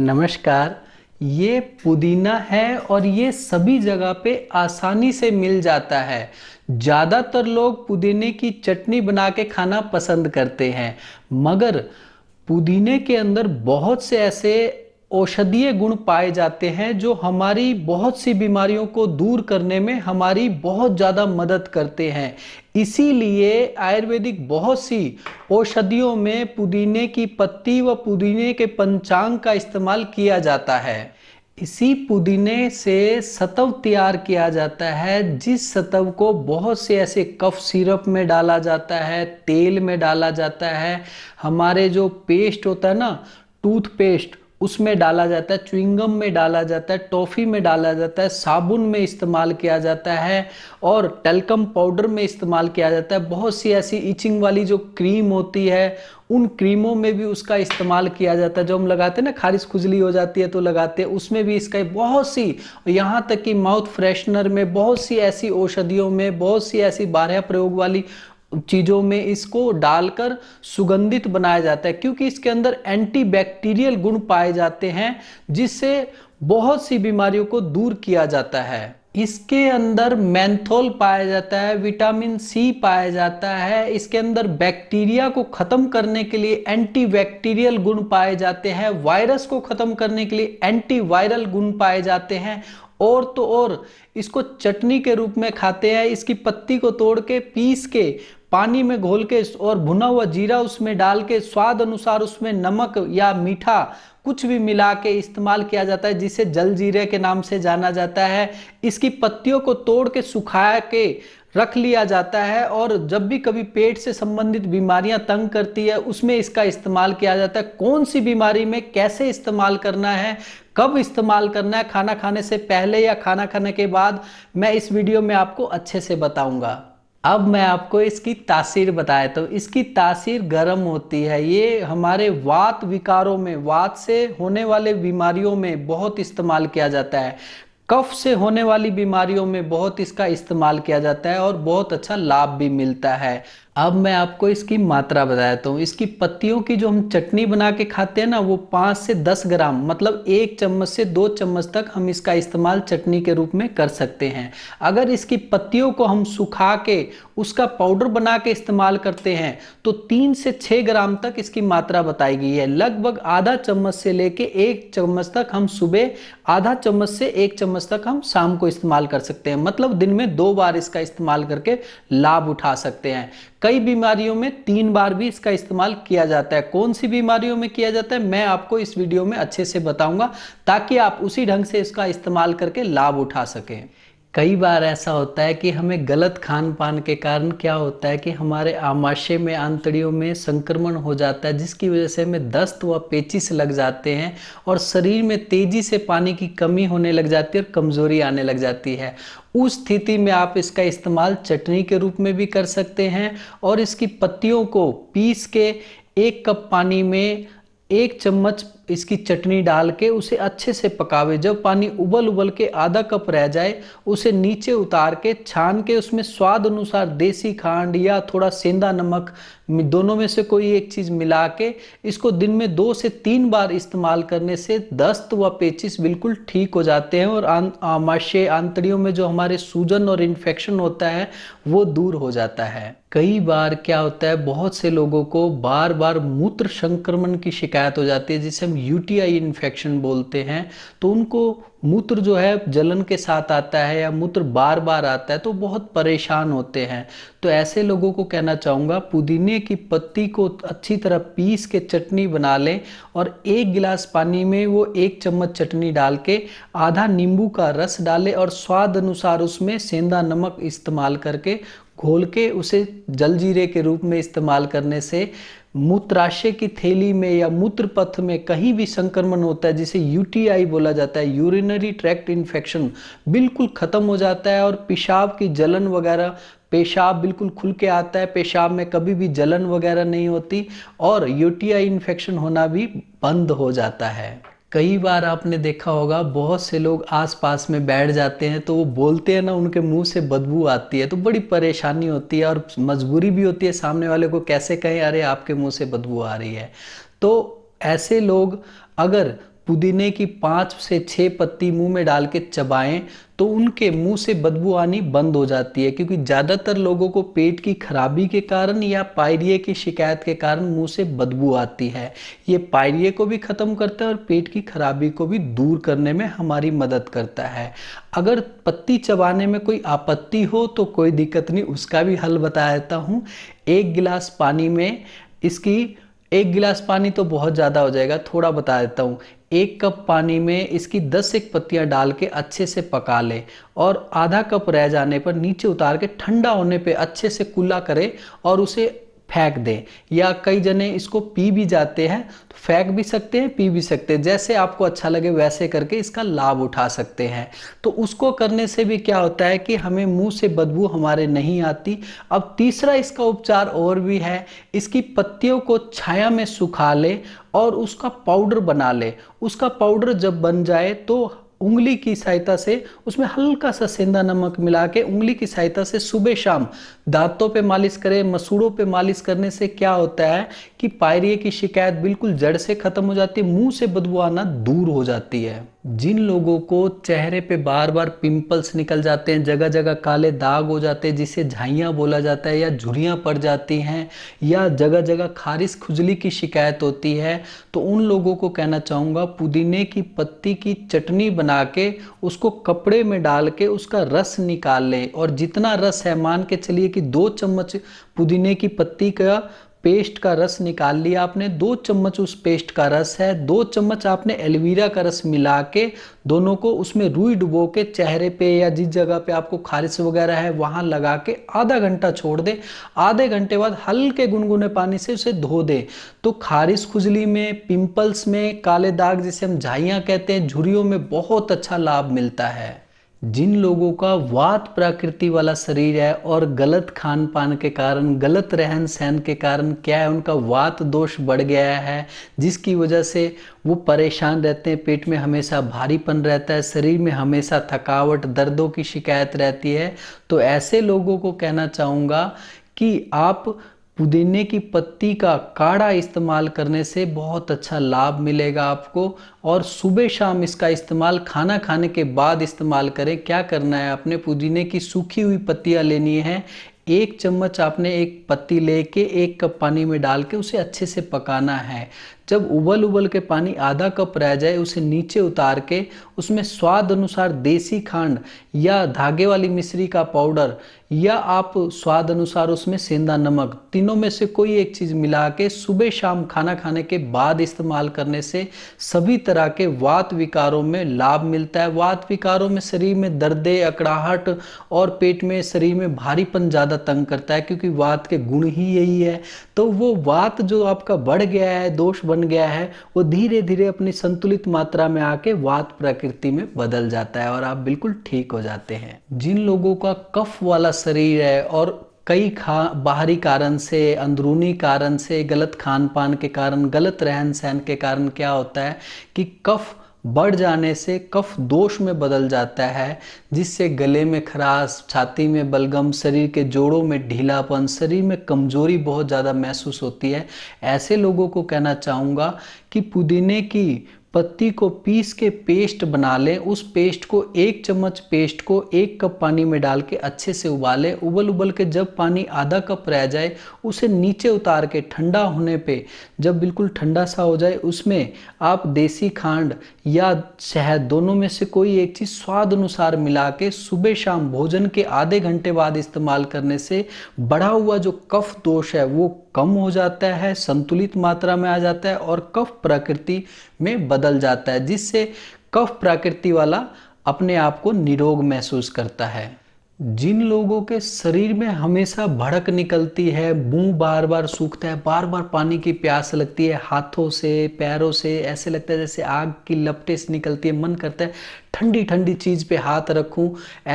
नमस्कार ये पुदीना है और ये सभी जगह पे आसानी से मिल जाता है ज़्यादातर लोग पुदीने की चटनी बना के खाना पसंद करते हैं मगर पुदीने के अंदर बहुत से ऐसे औषधीय गुण पाए जाते हैं जो हमारी बहुत सी बीमारियों को दूर करने में हमारी बहुत ज़्यादा मदद करते हैं इसीलिए आयुर्वेदिक बहुत सी औषधियों में पुदीने की पत्ती व पुदीने के पंचांग का इस्तेमाल किया जाता है इसी पुदीने से सतव तैयार किया जाता है जिस सतव को बहुत से ऐसे कफ सिरप में डाला जाता है तेल में डाला जाता है हमारे जो पेस्ट होता है ना टूथपेस्ट उसमें डाला जाता है च्विंगम में डाला जाता है टॉफ़ी में डाला जाता है साबुन में इस्तेमाल किया जाता है और टेलकम पाउडर में इस्तेमाल किया जाता है बहुत सी ऐसी इचिंग वाली जो क्रीम होती है उन क्रीमों में भी उसका इस्तेमाल किया जाता है जो हम लगाते हैं ना खारिश खुजली हो जाती है तो लगाते हैं उसमें भी इसका बहुत सी यहाँ तक कि माउथ फ्रेशनर में बहुत सी ऐसी औषधियों में बहुत सी ऐसी बारह प्रयोग वाली चीज़ों में इसको डालकर सुगंधित बनाया जाता है क्योंकि इसके अंदर एंटीबैक्टीरियल गुण पाए जाते हैं जिससे बहुत सी बीमारियों को दूर किया जाता है इसके अंदर मैंथोल पाया जाता है विटामिन सी पाया जाता है इसके अंदर बैक्टीरिया को ख़त्म करने के लिए एंटी बैक्टीरियल गुण पाए जाते हैं वायरस को ख़त्म करने के लिए एंटी वायरल गुण पाए जाते हैं और तो और इसको चटनी के रूप में खाते हैं इसकी पत्ती को तोड़ के पीस के पानी में घोल के और भुना हुआ जीरा उसमें डाल के स्वाद अनुसार उसमें नमक या मीठा कुछ भी मिला के इस्तेमाल किया जाता है जिसे जल जीरे के नाम से जाना जाता है इसकी पत्तियों को तोड़ के सुखा के रख लिया जाता है और जब भी कभी पेट से संबंधित बीमारियां तंग करती है उसमें इसका इस्तेमाल किया जाता है कौन सी बीमारी में कैसे इस्तेमाल करना है कब इस्तेमाल करना है खाना खाने से पहले या खाना खाने के बाद मैं इस वीडियो में आपको अच्छे से बताऊंगा अब मैं आपको इसकी तासीर बताए तो इसकी तासीर गर्म होती है ये हमारे वात विकारों में वात से होने वाले बीमारियों में बहुत इस्तेमाल किया जाता है कफ से होने वाली बीमारियों में बहुत इसका इस्तेमाल किया जाता है और बहुत अच्छा लाभ भी मिलता है अब मैं आपको इसकी मात्रा बताता हूँ इसकी पत्तियों की जो हम चटनी बना के खाते हैं ना वो पाँच से दस ग्राम मतलब एक चम्मच से दो चम्मच तक हम इसका इस्तेमाल चटनी के रूप में कर सकते हैं अगर इसकी पत्तियों को हम सुखा के उसका पाउडर बना के इस्तेमाल करते हैं तो तीन से छः ग्राम तक इसकी मात्रा बताई गई है लगभग आधा चम्मच से लेके एक चम्मच तक हम सुबह आधा चम्मच से एक चम्मच तक हम शाम को इस्तेमाल कर सकते हैं मतलब दिन में दो बार इसका इस्तेमाल करके लाभ उठा सकते हैं कई बीमारियों में तीन बार भी इसका इस्तेमाल किया जाता है कौन सी बीमारियों में किया जाता है मैं आपको इस वीडियो में अच्छे से बताऊंगा ताकि आप उसी ढंग से इसका इस्तेमाल करके लाभ उठा सकें कई बार ऐसा होता है कि हमें गलत खान पान के कारण क्या होता है कि हमारे आमाशय में आंतड़ियों में संक्रमण हो जाता है जिसकी वजह से हमें दस्त व पेचिस लग जाते हैं और शरीर में तेजी से पानी की कमी होने लग जाती है और कमज़ोरी आने लग जाती है उस स्थिति में आप इसका इस्तेमाल चटनी के रूप में भी कर सकते हैं और इसकी पत्तियों को पीस के एक कप पानी में एक चम्मच इसकी चटनी डाल के उसे अच्छे से पकावे जब पानी उबल उबल के आधा कप रह जाए उसे नीचे उतार के छान के उसमें स्वाद अनुसार देसी खांड या थोड़ा सेंधा नमक दोनों में से कोई एक चीज़ मिला के इसको दिन में दो से तीन बार इस्तेमाल करने से दस्त व पेचिस बिल्कुल ठीक हो जाते हैं और आमाशय आंतड़ियों में जो हमारे सूजन और इन्फेक्शन होता है वो दूर हो जाता है कई बार क्या होता है बहुत से लोगों को बार बार मूत्र संक्रमण की शिकायत हो जाती है जिसे यूटीआई इन्फेक्शन बोलते हैं तो उनको मूत्र जो है जलन के साथ आता है या मूत्र बार बार आता है तो बहुत परेशान होते हैं तो ऐसे लोगों को कहना चाहूँगा पुदीने की पत्ती को अच्छी तरह पीस के चटनी बना लें और एक गिलास पानी में वो एक चम्मच चटनी डाल के आधा नींबू का रस डालें और स्वाद अनुसार उसमें सेंधा नमक इस्तेमाल करके घोल के उसे जलजीरे के रूप में इस्तेमाल करने से मूत्राशय की थैली में या मूत्र पथ में कहीं भी संक्रमण होता है जिसे यूटीआई बोला जाता है यूरिनरी ट्रैक्ट इन्फेक्शन बिल्कुल ख़त्म हो जाता है और पेशाब की जलन वगैरह पेशाब बिल्कुल खुल के आता है पेशाब में कभी भी जलन वगैरह नहीं होती और यूटीआई इन्फेक्शन होना भी बंद हो जाता है कई बार आपने देखा होगा बहुत से लोग आसपास में बैठ जाते हैं तो वो बोलते हैं ना उनके मुंह से बदबू आती है तो बड़ी परेशानी होती है और मजबूरी भी होती है सामने वाले को कैसे कहें अरे आपके मुंह से बदबू आ रही है तो ऐसे लोग अगर पुदीने की पाँच से छः पत्ती मुंह में डाल के चबाएं तो उनके मुंह से बदबू आनी बंद हो जाती है क्योंकि ज़्यादातर लोगों को पेट की खराबी के कारण या पायरिए की शिकायत के कारण मुंह से बदबू आती है ये पायरिए को भी ख़त्म करता है और पेट की खराबी को भी दूर करने में हमारी मदद करता है अगर पत्ती चबाने में कोई आपत्ति हो तो कोई दिक्कत नहीं उसका भी हल बता देता हूँ एक गिलास पानी में इसकी एक गिलास पानी तो बहुत ज़्यादा हो जाएगा थोड़ा बता देता हूँ एक कप पानी में इसकी दस एक पत्तियां डाल के अच्छे से पका ले और आधा कप रह जाने पर नीचे उतार के ठंडा होने पे अच्छे से कुल्ला करें और उसे फेंक दें या कई जने इसको पी भी जाते हैं तो फेंक भी सकते हैं पी भी सकते हैं जैसे आपको अच्छा लगे वैसे करके इसका लाभ उठा सकते हैं तो उसको करने से भी क्या होता है कि हमें मुंह से बदबू हमारे नहीं आती अब तीसरा इसका उपचार और भी है इसकी पत्तियों को छाया में सुखा ले और उसका पाउडर बना ले उसका पाउडर जब बन जाए तो उंगली की सहायता से उसमें हल्का सा सेंधा नमक मिला के उंगली की सहायता से सुबह शाम दांतों पे मालिश करें मसूड़ों पे मालिश करने से क्या होता है कि पायरिए की शिकायत बिल्कुल जड़ से खत्म हो जाती है मुंह से बदबू आना दूर हो जाती है जिन लोगों को चेहरे पे बार बार पिंपल्स निकल जाते हैं जगह जगह काले दाग हो जाते हैं जिसे झाइयाँ बोला जाता है या झुरियाँ पड़ जाती हैं या जगह जगह खारिश खुजली की शिकायत होती है तो उन लोगों को कहना चाहूँगा पुदीने की पत्ती की चटनी बना के उसको कपड़े में डाल के उसका रस निकाल लें और जितना रस है मान के चलिए कि दो चम्मच पुदीने की पत्ती का पेस्ट का रस निकाल लिया आपने दो चम्मच उस पेस्ट का रस है दो चम्मच आपने एलवीरा का रस मिला के दोनों को उसमें रुई डुबो के चेहरे पे या जिस जगह पे आपको खारिश वगैरह है वहाँ लगा के आधा घंटा छोड़ दे आधे घंटे बाद हल्के गुनगुने पानी से उसे धो दे तो खारिश खुजली में पिंपल्स में काले दाग जिसे हम झाइयाँ कहते हैं झुरियों में बहुत अच्छा लाभ मिलता है जिन लोगों का वात प्रकृति वाला शरीर है और गलत खान पान के कारण गलत रहन सहन के कारण क्या है उनका वात दोष बढ़ गया है जिसकी वजह से वो परेशान रहते हैं पेट में हमेशा भारीपन रहता है शरीर में हमेशा थकावट दर्दों की शिकायत रहती है तो ऐसे लोगों को कहना चाहूँगा कि आप पुदीने की पत्ती का काढ़ा इस्तेमाल करने से बहुत अच्छा लाभ मिलेगा आपको और सुबह शाम इसका इस्तेमाल खाना खाने के बाद इस्तेमाल करें क्या करना है आपने पुदीने की सूखी हुई पत्तियाँ लेनी है एक चम्मच आपने एक पत्ती लेके एक कप पानी में डाल के उसे अच्छे से पकाना है जब उबल उबल के पानी आधा कप रह जाए उसे नीचे उतार के उसमें स्वाद अनुसार देसी खांड या धागे वाली मिश्री का पाउडर या आप स्वाद अनुसार उसमें सेंधा नमक तीनों में से कोई एक चीज़ मिला के सुबह शाम खाना खाने के बाद इस्तेमाल करने से सभी तरह के वात विकारों में लाभ मिलता है वात विकारों में शरीर में दर्दे अकड़ाहट और पेट में शरीर में भारीपन ज़्यादा तंग करता है क्योंकि वात के गुण ही यही है तो वो वात जो आपका बढ़ गया है दोष बढ़ बन गया है वो धीरे धीरे अपनी संतुलित मात्रा में आके वात प्रकृति में बदल जाता है और आप बिल्कुल ठीक हो जाते हैं जिन लोगों का कफ वाला शरीर है और कई खा बाहरी कारण से अंदरूनी कारण से गलत खान पान के कारण गलत रहन सहन के कारण क्या होता है कि कफ बढ़ जाने से कफ दोष में बदल जाता है जिससे गले में खराश छाती में बलगम शरीर के जोड़ों में ढीलापन शरीर में कमजोरी बहुत ज़्यादा महसूस होती है ऐसे लोगों को कहना चाहूँगा कि पुदीने की पत्ती को पीस के पेस्ट बना लें उस पेस्ट को एक चम्मच पेस्ट को एक कप पानी में डाल के अच्छे से उबालें उबल उबल के जब पानी आधा कप रह जाए उसे नीचे उतार के ठंडा होने पे जब बिल्कुल ठंडा सा हो जाए उसमें आप देसी खांड या शहद दोनों में से कोई एक चीज़ स्वाद अनुसार मिला के सुबह शाम भोजन के आधे घंटे बाद इस्तेमाल करने से बढ़ा हुआ जो कफ दोष है वो कम हो जाता है संतुलित मात्रा में आ जाता है और कफ प्रकृति में बदल जाता है जिससे कफ प्रकृति वाला अपने आप को निरोग महसूस करता है जिन लोगों के शरीर में हमेशा भड़क निकलती है मुंह बार बार सूखता है बार बार पानी की प्यास लगती है हाथों से पैरों से ऐसे लगता है जैसे आग की लपटे से निकलती है मन करता है ठंडी ठंडी चीज़ पे हाथ रखूं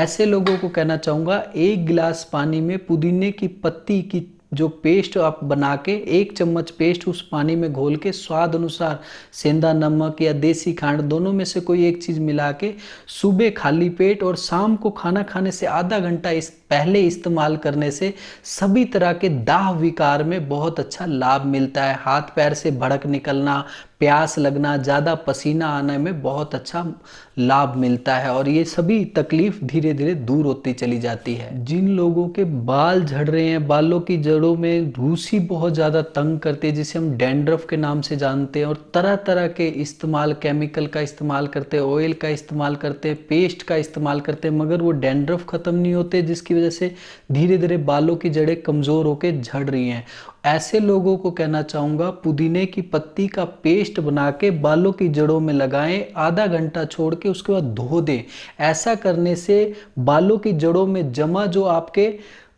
ऐसे लोगों को कहना चाहूँगा एक गिलास पानी में पुदीने की पत्ती की जो पेस्ट आप बना के एक चम्मच पेस्ट उस पानी में घोल के स्वाद अनुसार सेंधा नमक या देसी खांड दोनों में से कोई एक चीज़ मिला के सुबह खाली पेट और शाम को खाना खाने से आधा घंटा इस पहले इस्तेमाल करने से सभी तरह के दाह विकार में बहुत अच्छा लाभ मिलता है हाथ पैर से भड़क निकलना प्यास लगना ज़्यादा पसीना आने में बहुत अच्छा लाभ मिलता है और ये सभी तकलीफ धीरे धीरे दूर होती चली जाती है जिन लोगों के बाल झड़ रहे हैं बालों की जड़ों में रूसी बहुत ज़्यादा तंग करती है जिसे हम डेंड्रफ के नाम से जानते हैं और तरह तरह के इस्तेमाल केमिकल का इस्तेमाल करते हैं ऑयल का इस्तेमाल करते हैं पेस्ट का इस्तेमाल करते हैं मगर वो डेंड्रफ ख़त्म नहीं होते जिसकी वजह से धीरे धीरे बालों की जड़ें कमज़ोर होकर झड़ रही हैं ऐसे लोगों को कहना चाहूँगा पुदीने की पत्ती का पेस्ट बना के बालों की जड़ों में लगाएं आधा घंटा छोड़ के उसके बाद धो दें ऐसा करने से बालों की जड़ों में जमा जो आपके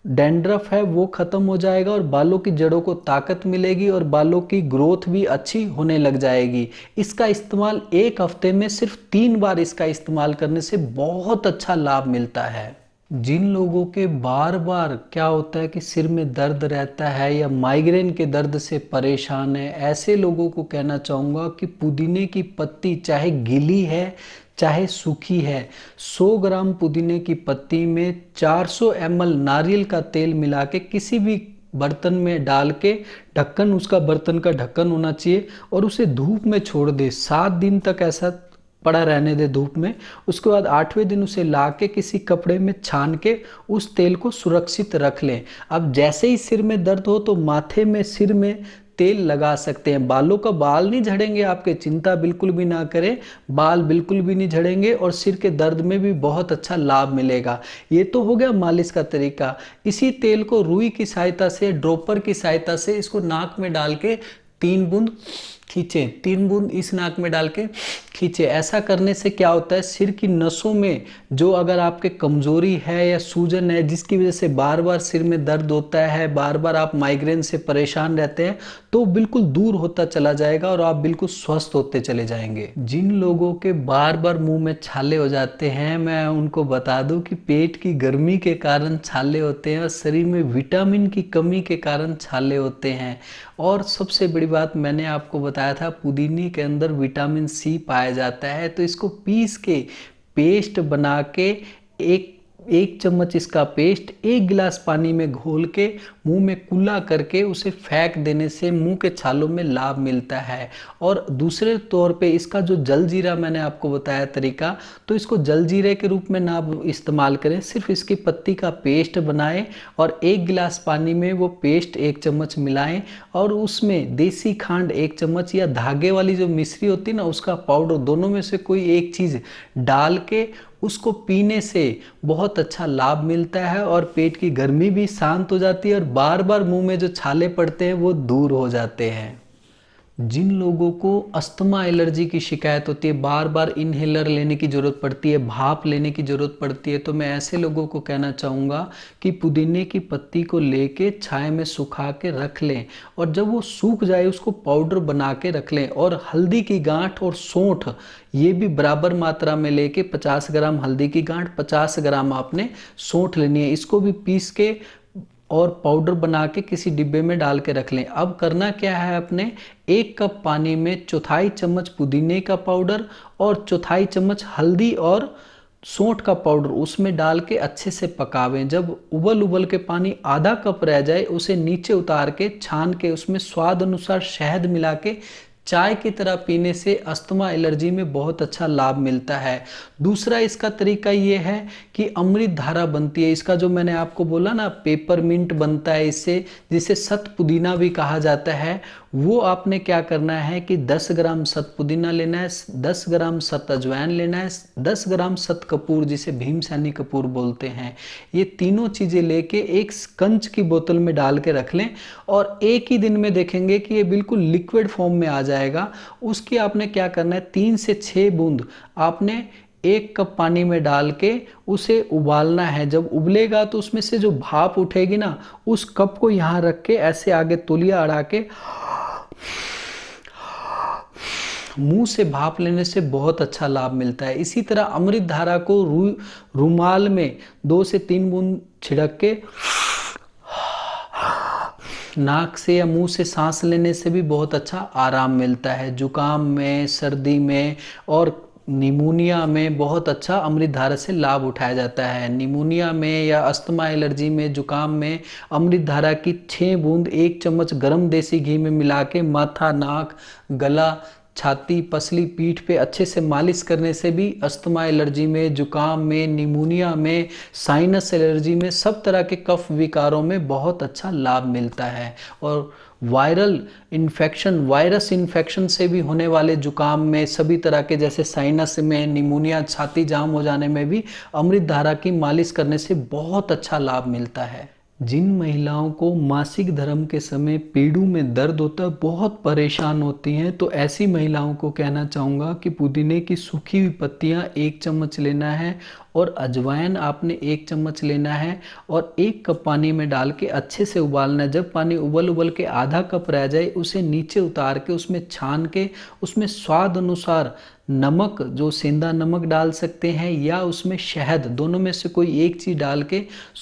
डेंड्रफ है वो ख़त्म हो जाएगा और बालों की जड़ों को ताकत मिलेगी और बालों की ग्रोथ भी अच्छी होने लग जाएगी इसका इस्तेमाल एक हफ्ते में सिर्फ तीन बार इसका इस्तेमाल करने से बहुत अच्छा लाभ मिलता है जिन लोगों के बार बार क्या होता है कि सिर में दर्द रहता है या माइग्रेन के दर्द से परेशान है ऐसे लोगों को कहना चाहूँगा कि पुदीने की पत्ती चाहे गीली है चाहे सूखी है 100 ग्राम पुदीने की पत्ती में 400 एम नारियल का तेल मिला के किसी भी बर्तन में डाल के ढक्कन उसका बर्तन का ढक्कन होना चाहिए और उसे धूप में छोड़ दे सात दिन तक ऐसा पड़ा रहने दे धूप में उसके बाद आठवें दिन उसे ला के किसी कपड़े में छान के उस तेल को सुरक्षित रख लें अब जैसे ही सिर में दर्द हो तो माथे में सिर में तेल लगा सकते हैं बालों का बाल नहीं झड़ेंगे आपके चिंता बिल्कुल भी ना करें बाल बिल्कुल भी नहीं झड़ेंगे और सिर के दर्द में भी बहुत अच्छा लाभ मिलेगा ये तो हो गया मालिश का तरीका इसी तेल को रुई की सहायता से ड्रोपर की सहायता से इसको नाक में डाल के तीन बूंद खींचे तीन बूंद इस नाक में डाल के खींचे ऐसा करने से क्या होता है सिर की नसों में जो अगर आपके कमजोरी है या सूजन है जिसकी वजह से बार बार सिर में दर्द होता है बार बार आप माइग्रेन से परेशान रहते हैं तो बिल्कुल दूर होता चला जाएगा और आप बिल्कुल स्वस्थ होते चले जाएंगे जिन लोगों के बार बार मुंह में छाले हो जाते हैं मैं उनको बता दूं कि पेट की गर्मी के कारण छाले होते हैं और शरीर में विटामिन की कमी के कारण छाले होते हैं और सबसे बड़ी बात मैंने आपको बताया बताया था पुदीने के अंदर विटामिन सी पाया जाता है तो इसको पीस के पेस्ट बना के एक एक चम्मच इसका पेस्ट एक गिलास पानी में घोल के मुंह में कुल्ला करके उसे फेंक देने से मुंह के छालों में लाभ मिलता है और दूसरे तौर पे इसका जो जल जीरा मैंने आपको बताया तरीका तो इसको जल जीरे के रूप में ना इस्तेमाल करें सिर्फ इसकी पत्ती का पेस्ट बनाएं और एक गिलास पानी में वो पेस्ट एक चम्मच मिलाएं और उसमें देसी खांड एक चम्मच या धागे वाली जो मिश्री होती है ना उसका पाउडर दोनों में से कोई एक चीज़ डाल के उसको पीने से बहुत अच्छा लाभ मिलता है और पेट की गर्मी भी शांत हो जाती है और बार बार मुंह में जो छाले पड़ते हैं वो दूर हो जाते हैं जिन लोगों को अस्थमा एलर्जी की शिकायत होती है बार बार इनहेलर लेने की ज़रूरत पड़ती है भाप लेने की ज़रूरत पड़ती है तो मैं ऐसे लोगों को कहना चाहूँगा कि पुदीने की पत्ती को लेके छाए में सुखा के रख लें और जब वो सूख जाए उसको पाउडर बना के रख लें और हल्दी की गांठ और सोंठ ये भी बराबर मात्रा में लेके 50 ग्राम हल्दी की गांठ 50 ग्राम आपने सोंठ लेनी है इसको भी पीस के और पाउडर बना के किसी डिब्बे में डाल के रख लें अब करना क्या है अपने एक कप पानी में चौथाई चम्मच पुदीने का पाउडर और चौथाई चम्मच हल्दी और सोंठ का पाउडर उसमें डाल के अच्छे से पकावें जब उबल उबल के पानी आधा कप रह जाए उसे नीचे उतार के छान के उसमें स्वाद अनुसार शहद मिला के चाय की तरह पीने से अस्थमा एलर्जी में बहुत अच्छा लाभ मिलता है दूसरा इसका तरीका ये है कि अमृत धारा बनती है इसका जो मैंने आपको बोला ना पेपर मिंट बनता है इससे जिसे सत पुदीना भी कहा जाता है वो आपने क्या करना है कि 10 ग्राम सत पुदीना लेना है 10 ग्राम सत अजवैन लेना है 10 ग्राम सत कपूर जिसे भीम सैनी कपूर बोलते हैं ये तीनों चीज़ें लेके एक कंच की बोतल में डाल के रख लें और एक ही दिन में देखेंगे कि ये बिल्कुल लिक्विड फॉर्म में आ जाएगा उसकी आपने क्या करना है तीन से छः बूंद आपने एक कप पानी में डाल के उसे उबालना है जब उबलेगा तो उसमें से जो भाप उठेगी ना उस कप को यहाँ रख के ऐसे आगे तुलिया अड़ा के मुंह से भाप लेने से बहुत अच्छा लाभ मिलता है इसी तरह अमृत धारा को रू रुमाल में दो से तीन बूंद छिड़क के नाक से या मुंह से सांस लेने से भी बहुत अच्छा आराम मिलता है जुकाम में सर्दी में और निमोनिया में बहुत अच्छा अमृत धारा से लाभ उठाया जाता है निमोनिया में या अस्थमा एलर्जी में जुकाम में अमृत धारा की छः बूंद एक चम्मच गर्म देसी घी में मिला के माथा नाक गला छाती पसली पीठ पे अच्छे से मालिश करने से भी अस्थमा एलर्जी में जुकाम में निमोनिया में साइनस एलर्जी में सब तरह के कफ विकारों में बहुत अच्छा लाभ मिलता है और वायरल इन्फेक्शन वायरस इन्फेक्शन से भी होने वाले जुकाम में सभी तरह के जैसे साइनस में निमोनिया छाती जाम हो जाने में भी अमृत धारा की मालिश करने से बहुत अच्छा लाभ मिलता है जिन महिलाओं को मासिक धर्म के समय पेड़ू में दर्द होता है बहुत परेशान होती हैं तो ऐसी महिलाओं को कहना चाहूँगा कि पुदीने की सूखी हुई पत्तियाँ एक चम्मच लेना है और अजवाइन आपने एक चम्मच लेना है और एक कप पानी में डाल के अच्छे से उबालना है जब पानी उबल उबल के आधा कप रह जाए उसे नीचे उतार के उसमें छान के उसमें स्वाद अनुसार नमक जो सेंधा नमक डाल सकते हैं या उसमें शहद दोनों में से कोई एक चीज़ डाल के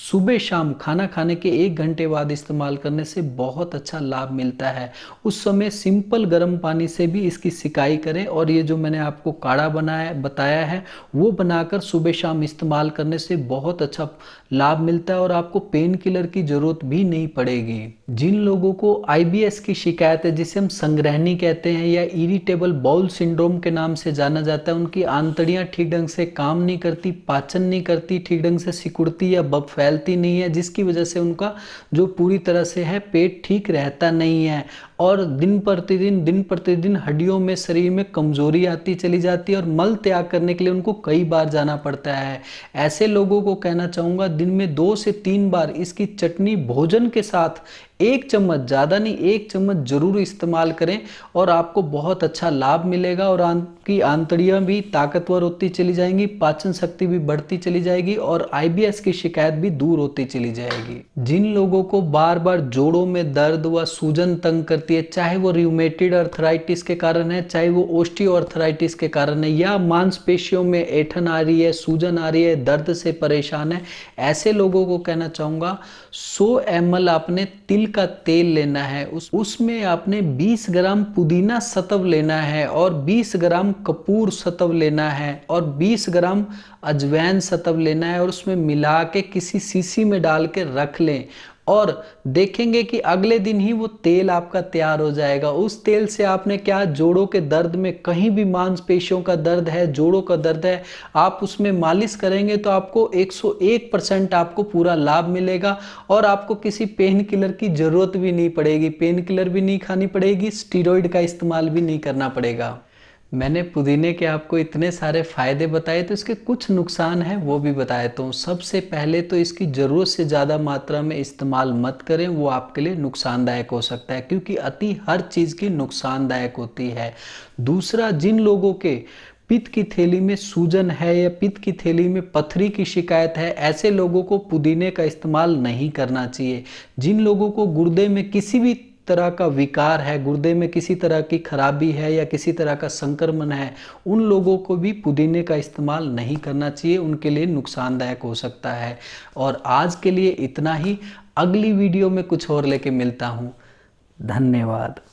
सुबह शाम खाना खाने के एक घंटे बाद इस्तेमाल करने से बहुत अच्छा लाभ मिलता है उस समय सिंपल गर्म पानी से भी इसकी सिकाई करें और ये जो मैंने आपको काढ़ा बनाया बताया है वो बनाकर सुबह शाम इस्तेमाल करने से बहुत अच्छा लाभ मिलता है और आपको पेन किलर की जरूरत भी नहीं पड़ेगी जिन लोगों को आईबीएस की शिकायत है जिसे हम संग्रहणी कहते हैं या इरिटेबल बाउल सिंड्रोम के नाम से जाना जाता है उनकी आंतड़ियां ठीक ढंग से काम नहीं करती पाचन नहीं करती ठीक ढंग से सिकुड़ती या बब फैलती नहीं है जिसकी वजह से उनका जो पूरी तरह से है पेट ठीक रहता नहीं है और दिन प्रतिदिन दिन प्रतिदिन हड्डियों में शरीर में कमजोरी आती चली जाती है और मल त्याग करने के लिए उनको कई बार जाना पड़ता है ऐसे लोगों को कहना चाहूँगा दिन में दो से तीन बार इसकी चटनी भोजन के साथ एक चम्मच ज़्यादा नहीं एक चम्मच जरूर इस्तेमाल करें और आपको बहुत अच्छा लाभ मिलेगा और आपकी आंतड़ियाँ भी ताकतवर होती चली जाएंगी पाचन शक्ति भी बढ़ती चली जाएगी और आई की शिकायत भी दूर होती चली जाएगी जिन लोगों को बार बार जोड़ों में दर्द व सूजन तंग करती है चाहे वो रिमेटेड अर्थराइटिस के कारण है चाहे वो अर्थराइटिस के कारण है या मांसपेशियों में ऐठन आ रही है सूजन आ रही है दर्द से परेशान है ऐसे लोगों को कहना चाहूँगा सो एम आपने तिल का तेल लेना है उस उसमें आपने 20 ग्राम पुदीना सतव लेना है और 20 ग्राम कपूर सतव लेना है और 20 ग्राम अजवैन सतव लेना है और उसमें मिला के किसी सीसी में डाल के रख लें और देखेंगे कि अगले दिन ही वो तेल आपका तैयार हो जाएगा उस तेल से आपने क्या जोड़ों के दर्द में कहीं भी मांसपेशियों का दर्द है जोड़ों का दर्द है आप उसमें मालिश करेंगे तो आपको 101 परसेंट आपको पूरा लाभ मिलेगा और आपको किसी पेन किलर की ज़रूरत भी नहीं पड़ेगी पेन किलर भी नहीं खानी पड़ेगी स्टीरोइड का इस्तेमाल भी नहीं करना पड़ेगा मैंने पुदीने के आपको इतने सारे फ़ायदे बताए तो इसके कुछ नुकसान हैं वो भी बताए तो सबसे पहले तो इसकी ज़रूरत से ज़्यादा मात्रा में इस्तेमाल मत करें वो आपके लिए नुकसानदायक हो सकता है क्योंकि अति हर चीज़ की नुकसानदायक होती है दूसरा जिन लोगों के पित्त की थैली में सूजन है या पित्त की थैली में पथरी की शिकायत है ऐसे लोगों को पुदीने का इस्तेमाल नहीं करना चाहिए जिन लोगों को गुर्दे में किसी भी तरह का विकार है गुर्दे में किसी तरह की खराबी है या किसी तरह का संक्रमण है उन लोगों को भी पुदीने का इस्तेमाल नहीं करना चाहिए उनके लिए नुकसानदायक हो सकता है और आज के लिए इतना ही अगली वीडियो में कुछ और लेके मिलता हूँ धन्यवाद